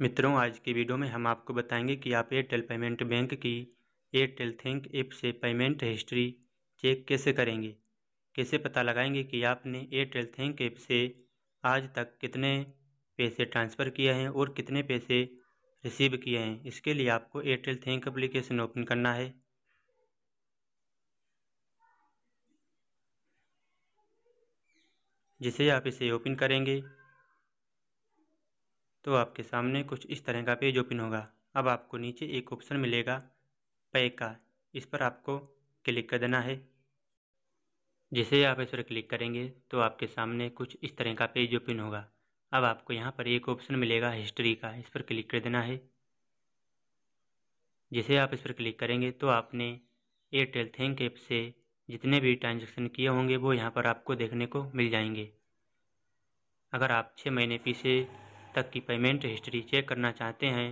मित्रों आज की वीडियो में हम आपको बताएंगे कि आप एयरटेल पेमेंट बैंक की एयरटेल थिंक ऐप से पेमेंट हिस्ट्री चेक कैसे करेंगे कैसे पता लगाएंगे कि आपने एयरटेल थिंक ऐप से आज तक कितने पैसे ट्रांसफ़र किए हैं और कितने पैसे रिसीव किए हैं इसके लिए आपको एयरटेल थिंक एप्लीकेशन ओपन करना है जिसे आप इसे ओपन करेंगे तो आपके सामने कुछ इस तरह का पेज ओपन होगा अब आपको नीचे एक ऑप्शन मिलेगा पे का इस पर आपको क्लिक कर देना है जैसे आप इस पर क्लिक करेंगे तो आपके सामने कुछ इस तरह का पेज ओपन होगा अब आपको यहाँ पर एक ऑप्शन मिलेगा हिस्ट्री का इस पर क्लिक कर देना है जैसे आप इस पर क्लिक करेंगे तो आपने एयरटेल थैंक ऐप से जितने भी ट्रांजेक्शन किए होंगे वो यहाँ पर आपको देखने को मिल जाएंगे अगर आप छः महीने पीछे तक की पेमेंट हिस्ट्री चेक करना चाहते हैं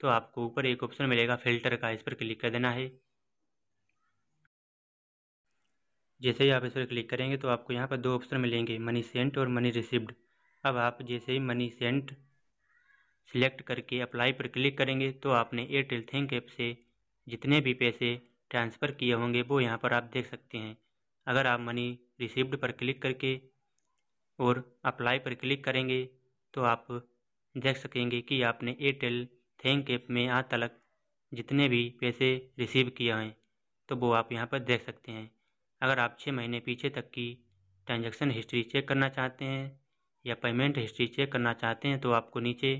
तो आपको ऊपर एक ऑप्शन मिलेगा फ़िल्टर का इस पर क्लिक कर देना है जैसे ही आप इस पर क्लिक करेंगे तो आपको यहाँ पर दो ऑप्शन मिलेंगे मनी सेंट और मनी रिसिव्ड अब आप जैसे ही मनी सेंट सिलेक्ट करके अप्लाई पर क्लिक करेंगे तो आपने एयरटेल थैंक ऐप से जितने भी पैसे ट्रांसफ़र किए होंगे वो यहाँ पर आप देख सकते हैं अगर आप मनी रिसिव्ड पर क्लिक करके और अप्लाई पर क्लिक करेंगे तो आप देख सकेंगे कि आपने एयरटेल थैंक ऐप में आज तक जितने भी पैसे रिसीव किए हैं तो वो आप यहाँ पर देख सकते हैं अगर आप छः महीने पीछे तक की ट्रांजैक्शन हिस्ट्री चेक करना चाहते हैं या पेमेंट हिस्ट्री चेक करना चाहते हैं तो आपको नीचे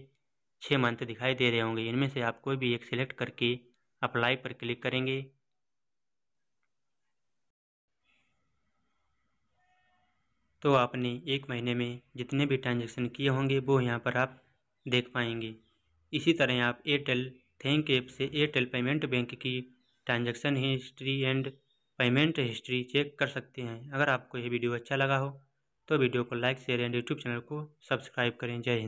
छः मंथ दिखाई दे रहे होंगे इनमें से आप कोई भी एक सिलेक्ट करके अप्लाई पर क्लिक करेंगे तो आपने एक महीने में जितने भी ट्रांजैक्शन किए होंगे वो यहाँ पर आप देख पाएंगे इसी तरह आप एयरटेल थैंक ऐप से एयरटेल पेमेंट बैंक की transaction history and payment history check कर सकते हैं अगर आपको यह वीडियो अच्छा लगा हो तो वीडियो को like share and YouTube channel को सब्सक्राइब करें जय हिंद